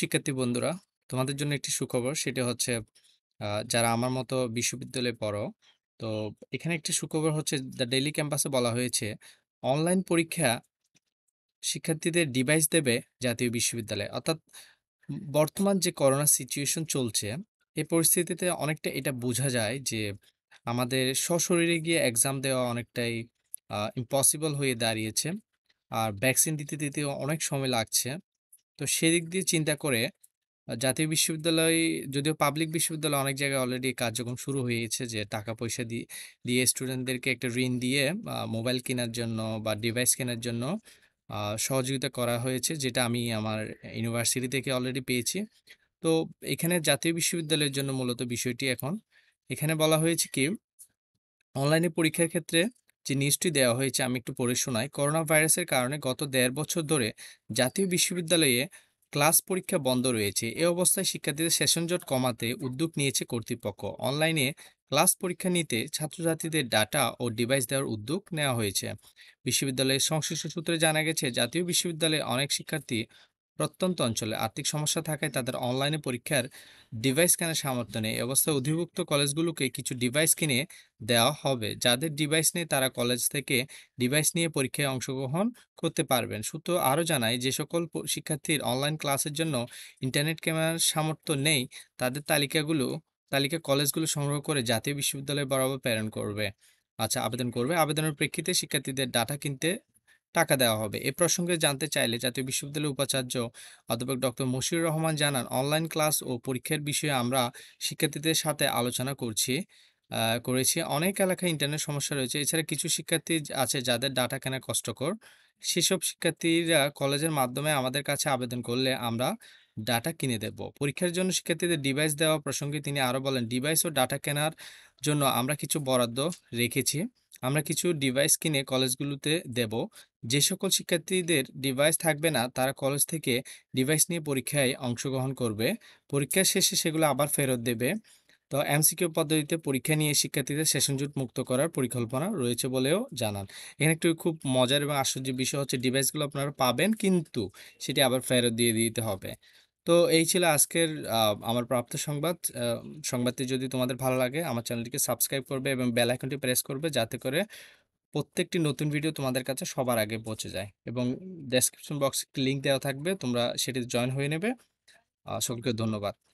শিক্ষার্থী বন্ধুরা তোমাদের জন্য একটি সুখবর সেটা হচ্ছে যারা আমার মতো বিশ্ববিদ্যালয়ে পড়ো তো এখানে একটি সুখবর হচ্ছে দ্য ডেলি ক্যাম্পাসে বলা হয়েছে অনলাইন পরীক্ষা শিক্ষার্থীদের ডিভাইস দেবে জাতীয় বিশ্ববিদ্যালয়ে অর্থাৎ বর্তমান যে করোনা সিচুয়েশন চলছে এই পরিস্থিতিতে অনেকটা এটা বোঝা যায় যে আমাদের সশরীরে গিয়ে এক্সাম দেওয়া অনেকটাই ইম্পসিবল হয়ে দাঁড়িয়েছে আর ভ্যাকসিন দিতে দিতেও অনেক সময় লাগছে তো সেদিক দিয়ে চিন্তা করে জাতীয় বিশ্ববিদ্যালয় যদিও পাবলিক বিশ্ববিদ্যালয় অনেক জায়গায় অলরেডি কার্যক্রম শুরু হয়ে গেছে যে টাকা পয়সা দিয়ে দিয়ে স্টুডেন্টদেরকে একটা ঋণ দিয়ে মোবাইল কেনার জন্য বা ডিভাইস কেনার জন্য সহযোগিতা করা হয়েছে যেটা আমি আমার ইউনিভার্সিটি থেকে অলরেডি পেয়েছি তো এখানে জাতীয় বিশ্ববিদ্যালয়ের জন্য মূলত বিষয়টি এখন এখানে বলা হয়েছে কি অনলাইনে পরীক্ষার ক্ষেত্রে যে নিউজটি দেওয়া হয়েছে আমি একটু পড়ে শোনাই করোনা ভাইরাসের কারণে গত দেড় বছর ধরে জাতীয় বিশ্ববিদ্যালয়ে ক্লাস পরীক্ষা বন্ধ রয়েছে এ অবস্থায় শিক্ষার্থীদের সেশন জট কমাতে উদ্যোগ নিয়েছে কর্তৃপক্ষ অনলাইনে ক্লাস পরীক্ষা নিতে ছাত্রছাত্রীদের ডাটা ও ডিভাইস দেওয়ার উদ্যোগ নেওয়া হয়েছে বিশ্ববিদ্যালয়ের সংশ্লিষ্ট সূত্রে জানা গেছে জাতীয় বিশ্ববিদ্যালয়ে অনেক শিক্ষার্থী প্রত্যন্ত অঞ্চলে আর্থিক সমস্যা থাকায় তাদের অনলাইনে পরীক্ষার ডিভাইস কেনার সামর্থ্য নেই অবস্থায় অধিভুক্ত কলেজগুলোকে কিছু ডিভাইস কিনে দেওয়া হবে যাদের ডিভাইস নেই তারা কলেজ থেকে ডিভাইস নিয়ে পরীক্ষায় অংশগ্রহণ করতে পারবেন সূত্র আরও জানায় যে সকল শিক্ষার্থীর অনলাইন ক্লাসের জন্য ইন্টারনেট ক্যামেরার সামর্থ্য নেই তাদের তালিকাগুলো তালিকা কলেজগুলো সংগ্রহ করে জাতীয় বিশ্ববিদ্যালয় বরাবর প্রেরণ করবে আচ্ছা আবেদন করবে আবেদনের প্রেক্ষিতে শিক্ষার্থীদের ডাটা কিনতে টাকা দেওয়া হবে এ প্রসঙ্গে জানতে চাইলে জাতীয় বিশ্ববিদ্যালয়ের উপাচার্য অধ্যাপক ডক্টর মশিউর রহমান জানান অনলাইন ক্লাস ও পরীক্ষার বিষয়ে আমরা শিক্ষার্থীদের সাথে আলোচনা করছি করেছি অনেক এলাকায় ইন্টারনেট সমস্যা রয়েছে এছাড়া কিছু শিক্ষার্থী আছে যাদের ডাটা কেনা কষ্টকর সেসব শিক্ষার্থীরা কলেজের মাধ্যমে আমাদের কাছে আবেদন করলে আমরা ডাটা কিনে দেব পরীক্ষার জন্য শিক্ষার্থীদের ডিভাইস দেওয়া প্রসঙ্গে তিনি আরও বলেন ডিভাইস ও ডাটা কেনার জন্য আমরা কিছু বরাদ্দ রেখেছি আমরা কিছু ডিভাইস কিনে কলেজগুলোতে দেব যে সকল শিক্ষার্থীদের ডিভাইস থাকবে না তারা কলেজ থেকে ডিভাইস নিয়ে পরীক্ষায় অংশগ্রহণ করবে পরীক্ষা শেষে সেগুলো আবার ফেরত দেবে তো এমসিকিউ পদ্ধতিতে পরীক্ষা নিয়ে শিক্ষার্থীদের জুট মুক্ত করার পরিকল্পনা রয়েছে বলেও জানান এখানে একটু খুব মজার এবং আশ্চর্য বিষয় হচ্ছে ডিভাইসগুলো আপনারা পাবেন কিন্তু সেটি আবার ফেরত দিয়ে দিতে হবে তো এই ছিল আজকের আমার প্রাপ্ত সংবাদ সংবাদটি যদি তোমাদের ভালো লাগে আমার চ্যানেলটিকে সাবস্ক্রাইব করবে এবং বেল আইকনটি প্রেস করবে যাতে করে প্রত্যেকটি নতুন ভিডিও তোমাদের কাছে সবার আগে পৌঁছে যায় এবং ডেসক্রিপশন বক্সে লিঙ্ক দেওয়া থাকবে তোমরা সেটি জয়েন হয়ে নেবে সকলকে ধন্যবাদ